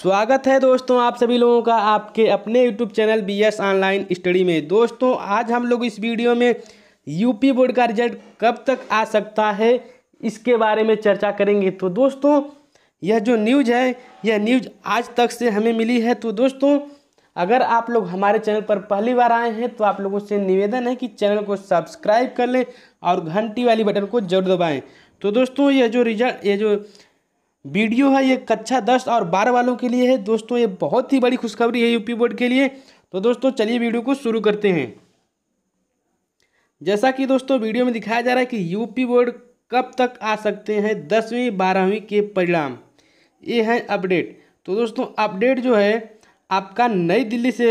स्वागत है दोस्तों आप सभी लोगों का आपके अपने YouTube channel B S online study में दोस्तों आज हम लोग इस वीडियो में यूपी बोर्ड का रिजल्ट कब तक आ सकता है इसके बारे में चर्चा करेंगे तो दोस्तों यह जो न्यूज है यह न्यूज आज तक से हमें मिली है तो दोस्तों अगर आप लोग हमारे चैनल पर पहली बार आए हैं तो आप लोगों से निवेदन है कि चैनल को सब्सक्राइब कर लें और घंटी वाली बटन को जरूर दबाएँ तो दोस्तों यह जो रिजल्ट ये जो वीडियो है ये कक्षा दस और बारह वालों के लिए है दोस्तों ये बहुत ही बड़ी खुशखबरी है यूपी बोर्ड के लिए तो दोस्तों चलिए वीडियो को शुरू करते हैं जैसा कि दोस्तों वीडियो में दिखाया जा रहा है कि यूपी बोर्ड कब तक आ सकते हैं दसवीं बारहवीं के परिणाम ये हैं अपडेट तो दोस्तों अपडेट जो है आपका नई दिल्ली से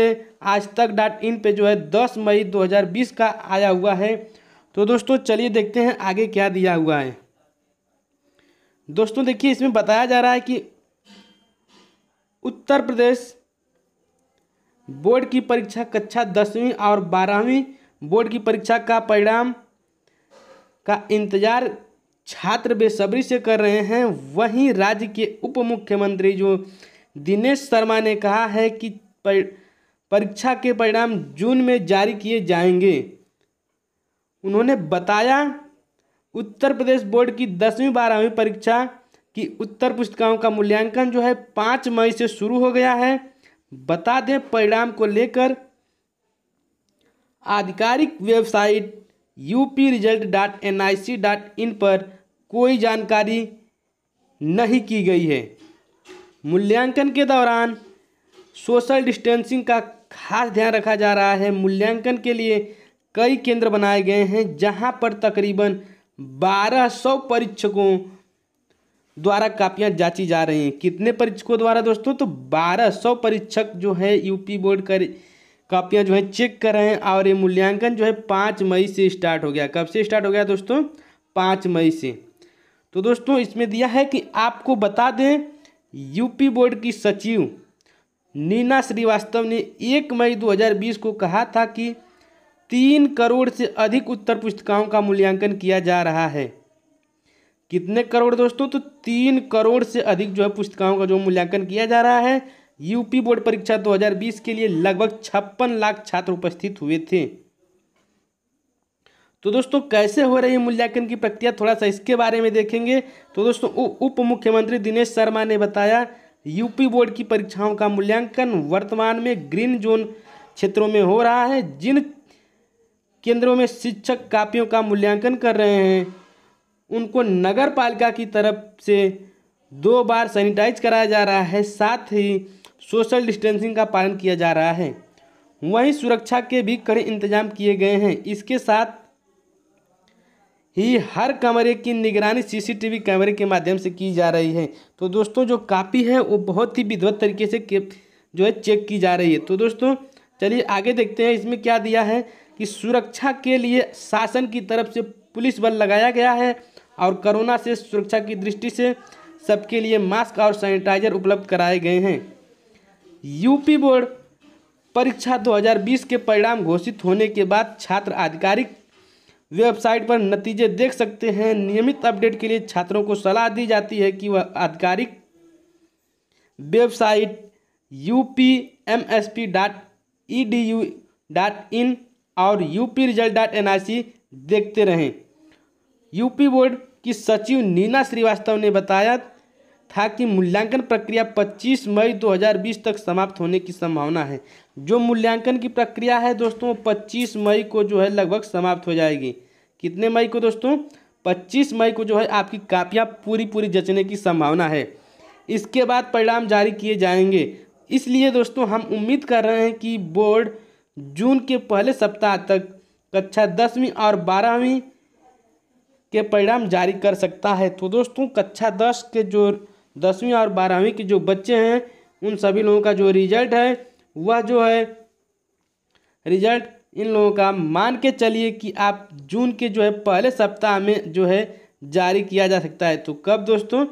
आज तक डॉट इन पर जो है दस मई 2020 का आया हुआ है तो दोस्तों चलिए देखते हैं आगे क्या दिया हुआ है दोस्तों देखिए इसमें बताया जा रहा है कि उत्तर प्रदेश बोर्ड की परीक्षा कक्षा दसवीं और बारहवीं बोर्ड की परीक्षा का परिणाम का इंतजार छात्र बेसब्री से कर रहे हैं वहीं राज्य के उप मुख्यमंत्री जो दिनेश शर्मा ने कहा है कि परीक्षा के परिणाम जून में जारी किए जाएंगे उन्होंने बताया उत्तर प्रदेश बोर्ड की दसवीं बारहवीं परीक्षा की उत्तर पुस्तिकाओं का मूल्यांकन जो है पाँच मई से शुरू हो गया है बता दें परिणाम को लेकर आधिकारिक website UP result dot N I C dot in पर कोई जानकारी नहीं की गई है मूल्यांकन के दौरान सोशल डिस्टेंसिंग का खास ध्यान रखा जा रहा है मूल्यांकन के लिए कई केंद्र बनाए गए हैं जहां पर तकरीबन बारह सौ परीक्षकों द्वारा कापियां जांची जा रही हैं कितने परीक्षकों द्वारा दोस्तों तो बारह सौ परीक्षक जो है यूपी बोर्ड का कापियां जो है चेक कर रहे हैं और ये मूल्यांकन जो है पाँच मई से स्टार्ट हो गया कब से स्टार्ट हो गया दोस्तों पाँच मई से तो दोस्तों इसमें दिया है कि आपको बता दें यूपी बोर्ड की सचिव नीना श्रीवास्तव ने एक मई 2020 को कहा था कि तीन करोड़ से अधिक उत्तर पुस्तिकाओं का मूल्यांकन किया जा रहा है कितने करोड़ दोस्तों तो तीन करोड़ से अधिक जो है पुस्तिकाओं का जो मूल्यांकन किया जा रहा है यूपी बोर्ड परीक्षा 2020 के लिए लगभग छप्पन लाख छात्र उपस्थित हुए थे तो दोस्तों कैसे हो रही है मूल्यांकन की प्रक्रिया थोड़ा सा इसके बारे में देखेंगे तो दोस्तों उप मुख्यमंत्री दिनेश शर्मा ने बताया यूपी बोर्ड की परीक्षाओं का मूल्यांकन वर्तमान में ग्रीन जोन क्षेत्रों में हो रहा है जिन केंद्रों में शिक्षक कापियों का मूल्यांकन कर रहे हैं उनको नगर पालिका की तरफ से दो बार सैनिटाइज कराया जा रहा है साथ ही सोशल डिस्टेंसिंग का पालन किया जा रहा है वहीं सुरक्षा के भी कड़े इंतजाम किए गए हैं इसके साथ ही हर कमरे की निगरानी सीसीटीवी कैमरे के माध्यम से की जा रही है तो दोस्तों जो कापी है वो बहुत ही विधवत तरीके से जो है चेक की जा रही है तो दोस्तों चलिए आगे देखते हैं इसमें क्या दिया है कि सुरक्षा के लिए शासन की तरफ से पुलिस बल लगाया गया है और कोरोना से सुरक्षा की दृष्टि से सबके लिए मास्क और सैनिटाइजर उपलब्ध कराए गए हैं यूपी बोर्ड परीक्षा 2020 के परिणाम घोषित होने के बाद छात्र आधिकारिक वेबसाइट पर नतीजे देख सकते हैं नियमित अपडेट के लिए छात्रों को सलाह दी जाती है कि वह आधिकारिक website U P M S P dot E D U dot in और यूपी रिजल्ट डॉट एन देखते रहें यूपी बोर्ड की सचिव नीना श्रीवास्तव ने बताया था कि मूल्यांकन प्रक्रिया 25 मई 2020 तक समाप्त होने की संभावना है जो मूल्यांकन की प्रक्रिया है दोस्तों 25 मई को जो है लगभग समाप्त हो जाएगी कितने मई को दोस्तों 25 मई को जो है आपकी कापियाँ पूरी पूरी जचने की संभावना है इसके बाद परिणाम जारी किए जाएंगे इसलिए दोस्तों हम उम्मीद कर रहे हैं कि बोर्ड जून के पहले सप्ताह तक कक्षा दसवीं और बारहवीं के परिणाम जारी कर सकता है तो दोस्तों कक्षा दस के जो दसवीं और बारहवीं के जो बच्चे हैं उन सभी लोगों का जो रिजल्ट है वह जो है रिजल्ट इन लोगों का मान के चलिए कि आप जून के जो है पहले सप्ताह में जो है जारी किया जा सकता है तो कब दोस्तों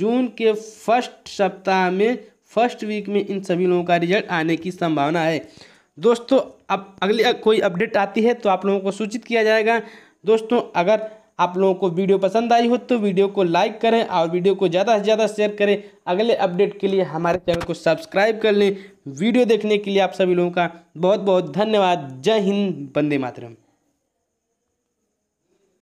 जून के फर्स्ट सप्ताह में फर्स्ट वीक में इन सभी लोगों का रिजल्ट आने की संभावना है दोस्तों अब अगली कोई अपडेट आती है तो आप लोगों को सूचित किया जाएगा दोस्तों अगर आप लोगों को वीडियो पसंद आई हो तो वीडियो को लाइक करें और वीडियो को ज़्यादा से ज़्यादा शेयर करें अगले अपडेट के लिए हमारे चैनल को सब्सक्राइब कर लें वीडियो देखने के लिए आप सभी लोगों का बहुत बहुत धन्यवाद जय हिंद बंदे मातरम